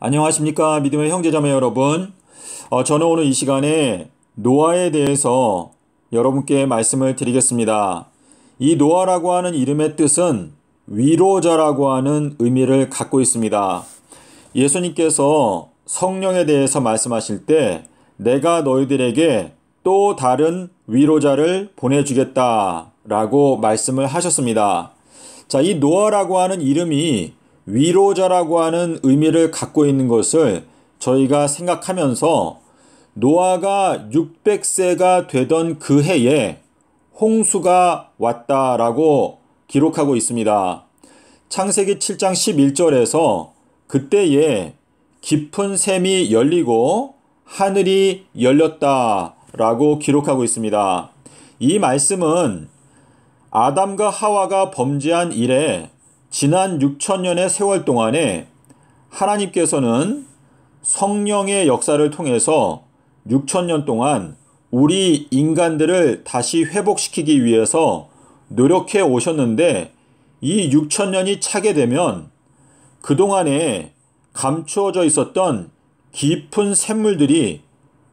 안녕하십니까 믿음의 형제자매 여러분. 어, 저는 오늘 이 시간에 노아에 대해서 여러분께 말씀을 드리겠습니다. 이 노아라고 하는 이름의 뜻은 위로자라고 하는 의미를 갖고 있습니다. 예수님께서 성령에 대해서 말씀하실 때 내가 너희들에게 또 다른 위로자를 보내주겠다 라고 말씀을 하셨습니다. 자, 이 노아라고 하는 이름이 위로자라고 하는 의미를 갖고 있는 것을 저희가 생각하면서 노아가 600세가 되던 그 해에 홍수가 왔다라고 기록하고 있습니다. 창세기 7장 11절에서 그때에 깊은 샘이 열리고 하늘이 열렸다라고 기록하고 있습니다. 이 말씀은 아담과 하와가 범죄한 이래 지난 6천년의 세월 동안에 하나님께서는 성령의 역사를 통해서 6천년 동안 우리 인간들을 다시 회복시키기 위해서 노력해 오셨는데 이 6천년이 차게 되면 그동안에 감추어져 있었던 깊은 샘물들이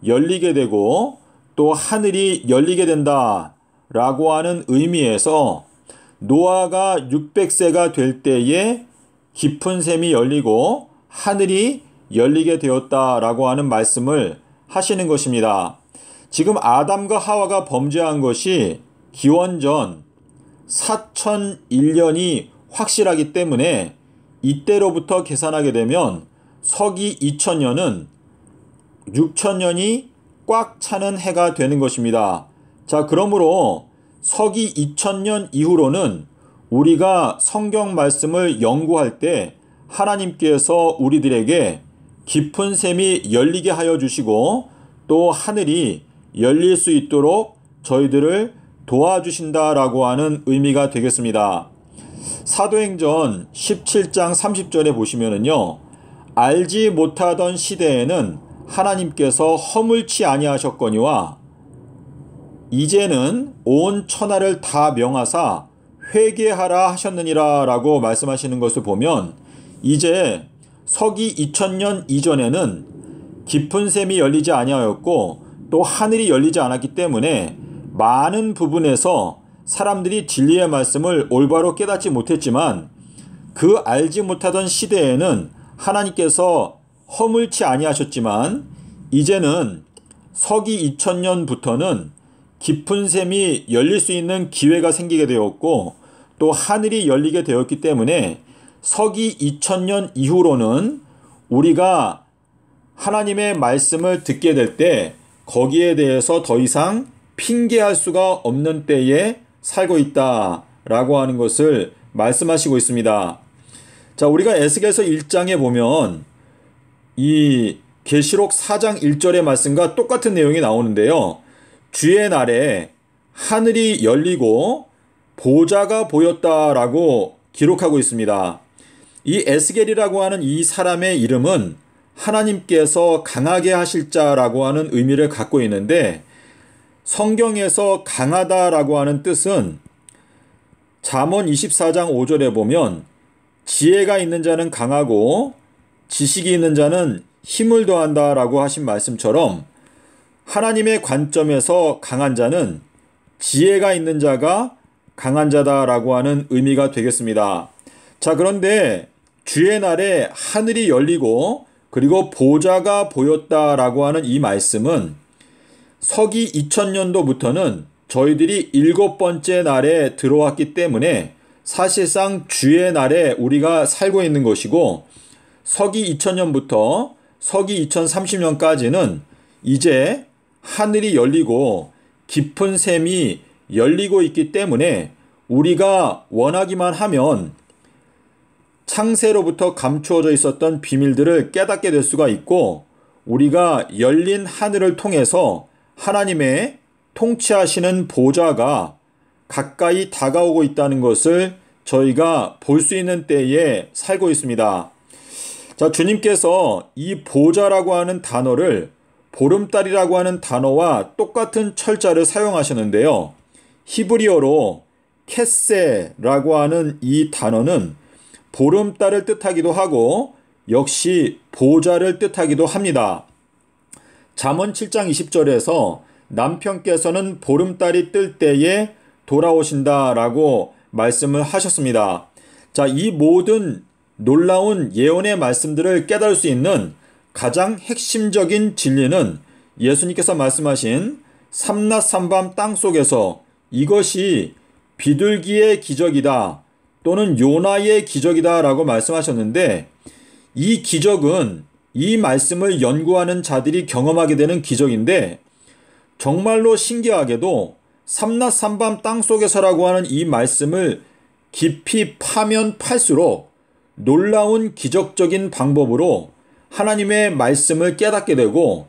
열리게 되고 또 하늘이 열리게 된다 라고 하는 의미에서 노아가 600세가 될 때에 깊은 샘이 열리고 하늘이 열리게 되었다라고 하는 말씀을 하시는 것입니다. 지금 아담과 하와가 범죄한 것이 기원전 4001년이 확실하기 때문에 이때로부터 계산하게 되면 서기 2000년은 6000년이 꽉 차는 해가 되는 것입니다. 자, 그러므로 서기 2000년 이후로는 우리가 성경 말씀을 연구할 때 하나님께서 우리들에게 깊은 샘이 열리게 하여 주시고 또 하늘이 열릴 수 있도록 저희들을 도와주신다라고 하는 의미가 되겠습니다. 사도행전 17장 30절에 보시면은요. 알지 못하던 시대에는 하나님께서 허물치 아니하셨거니와 이제는 온 천하를 다 명하사 회개하라 하셨느니라 라고 말씀하시는 것을 보면 이제 서기 2000년 이전에는 깊은 샘이 열리지 아니하였고 또 하늘이 열리지 않았기 때문에 많은 부분에서 사람들이 진리의 말씀을 올바로 깨닫지 못했지만 그 알지 못하던 시대에는 하나님께서 허물치 아니하셨지만 이제는 서기 2000년부터는 깊은 샘이 열릴 수 있는 기회가 생기게 되었고 또 하늘이 열리게 되었기 때문에 서기 2000년 이후로는 우리가 하나님의 말씀을 듣게 될 때 거기에 대해서 더 이상 핑계할 수가 없는 때에 살고 있다라고 하는 것을 말씀하시고 있습니다. 자, 우리가 에스겔서 1장에 보면 이 계시록 4장 1절의 말씀과 똑같은 내용이 나오는데요. 주의 날에 하늘이 열리고 보좌가 보였다라고 기록하고 있습니다. 이 에스겔이라고 하는 이 사람의 이름은 하나님께서 강하게 하실 자라고 하는 의미를 갖고 있는데 성경에서 강하다라고 하는 뜻은 잠언 24장 5절에 보면 지혜가 있는 자는 강하고 지식이 있는 자는 힘을 더한다라고 하신 말씀처럼 하나님의 관점에서 강한 자는 지혜가 있는 자가 강한 자다라고 하는 의미가 되겠습니다. 자, 그런데 주의 날에 하늘이 열리고 그리고 보좌가 보였다라고 하는 이 말씀은 서기 2000년도부터는 저희들이 일곱 번째 날에 들어왔기 때문에 사실상 주의 날에 우리가 살고 있는 것이고 서기 2000년부터 서기 2030년까지는 이제 하늘이 열리고 깊은 샘이 열리고 있기 때문에 우리가 원하기만 하면 창세로부터 감추어져 있었던 비밀들을 깨닫게 될 수가 있고 우리가 열린 하늘을 통해서 하나님의 통치하시는 보좌가 가까이 다가오고 있다는 것을 저희가 볼 수 있는 때에 살고 있습니다. 자, 주님께서 이 보좌라고 하는 단어를 보름달이라고 하는 단어와 똑같은 철자를 사용하셨는데요. 히브리어로 캐세라고 하는 이 단어는 보름달을 뜻하기도 하고 역시 보좌를 뜻하기도 합니다. 잠언 7장 20절에서 남편께서는 보름달이 뜰 때에 돌아오신다라고 말씀을 하셨습니다. 자, 이 모든 놀라운 예언의 말씀들을 깨달을 수 있는 가장 핵심적인 진리는 예수님께서 말씀하신 삼낮 삼밤 땅 속에서 이것이 비둘기의 기적이다 또는 요나의 기적이다 라고 말씀하셨는데 이 기적은 이 말씀을 연구하는 자들이 경험하게 되는 기적인데 정말로 신기하게도 삼낮 삼밤 땅 속에서라고 하는 이 말씀을 깊이 파면 팔수록 놀라운 기적적인 방법으로 하나님의 말씀을 깨닫게 되고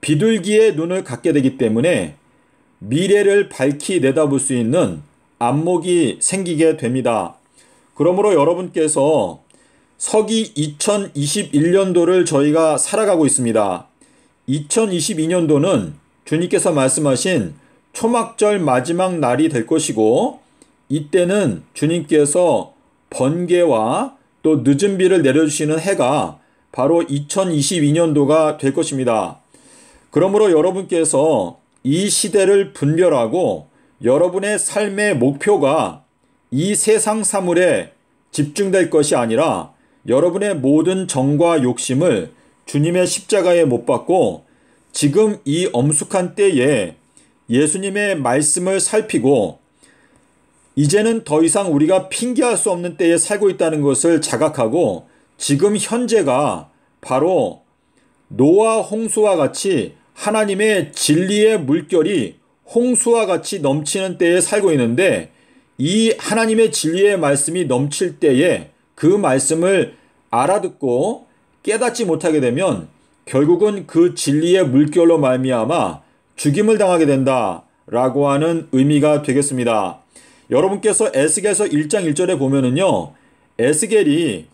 비둘기의 눈을 갖게 되기 때문에 미래를 밝히 내다볼 수 있는 안목이 생기게 됩니다. 그러므로 여러분께서 서기 2021년도를 저희가 살아가고 있습니다. 2022년도는 주님께서 말씀하신 초막절 마지막 날이 될 것이고 이때는 주님께서 번개와 또 늦은 비를 내려주시는 해가 바로 2022년도가 될 것입니다. 그러므로 여러분께서 이 시대를 분별하고 여러분의 삶의 목표가 이 세상 사물에 집중될 것이 아니라 여러분의 모든 정과 욕심을 주님의 십자가에 못 박고 지금 이 엄숙한 때에 예수님의 말씀을 살피고 이제는 더 이상 우리가 핑계할 수 없는 때에 살고 있다는 것을 자각하고 지금 현재가 바로 노아 홍수와 같이 하나님의 진리의 물결이 홍수와 같이 넘치는 때에 살고 있는데 이 하나님의 진리의 말씀이 넘칠 때에 그 말씀을 알아듣고 깨닫지 못하게 되면 결국은 그 진리의 물결로 말미암아 죽임을 당하게 된다라고 하는 의미가 되겠습니다. 여러분께서 에스겔서 1장 1절에 보면은요. 에스겔이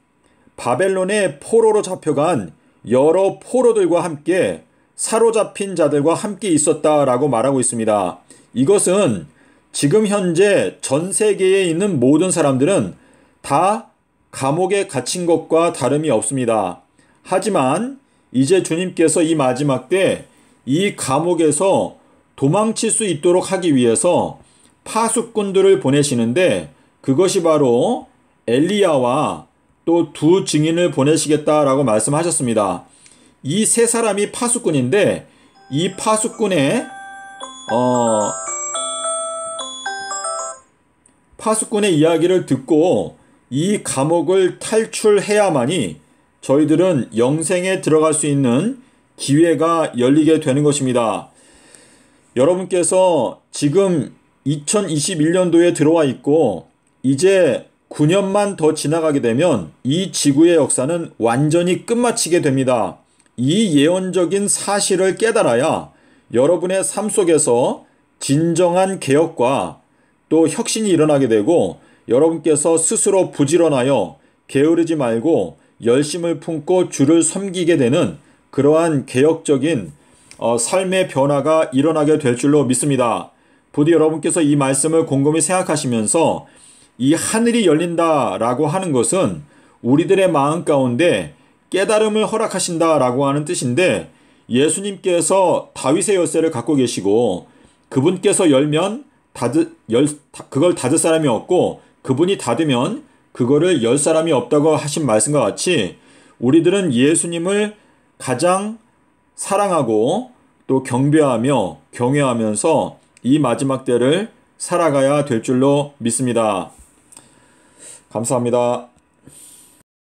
바벨론의 포로로 잡혀간 여러 포로들과 함께 사로잡힌 자들과 함께 있었다라고 말하고 있습니다. 이것은 지금 현재 전 세계에 있는 모든 사람들은 다 감옥에 갇힌 것과 다름이 없습니다. 하지만 이제 주님께서 이 마지막 때 이 감옥에서 도망칠 수 있도록 하기 위해서 파수꾼들을 보내시는데 그것이 바로 엘리야와 또두 증인을 보내시겠다라고 말씀하셨습니다. 이 세 사람이 파수꾼인데 이 파수꾼의 어 파수꾼의 이야기를 듣고 이 감옥을 탈출해야만이 저희들은 영생에 들어갈 수 있는 기회가 열리게 되는 것입니다. 여러분께서 지금 2021년도에 들어와 있고 이제 9년만 더 지나가게 되면 이 지구의 역사는 완전히 끝마치게 됩니다. 이 예언적인 사실을 깨달아야 여러분의 삶 속에서 진정한 개혁과 또 혁신이 일어나게 되고 여러분께서 스스로 부지런하여 게으르지 말고 열심을 품고 주를 섬기게 되는 그러한 개혁적인 어, 삶의 변화가 일어나게 될 줄로 믿습니다. 부디 여러분께서 이 말씀을 곰곰이 생각하시면서 이 하늘이 열린다라고 하는 것은 우리들의 마음 가운데 깨달음을 허락하신다라고 하는 뜻인데 예수님께서 다윗의 열쇠를 갖고 계시고 그분께서 열면 닫으 열 그걸 닫을 사람이 없고 그분이 닫으면 그거를 열 사람이 없다고 하신 말씀과 같이 우리들은 예수님을 가장 사랑하고 또 경배하며 경외하면서 이 마지막 때를 살아가야 될 줄로 믿습니다. 감사합니다.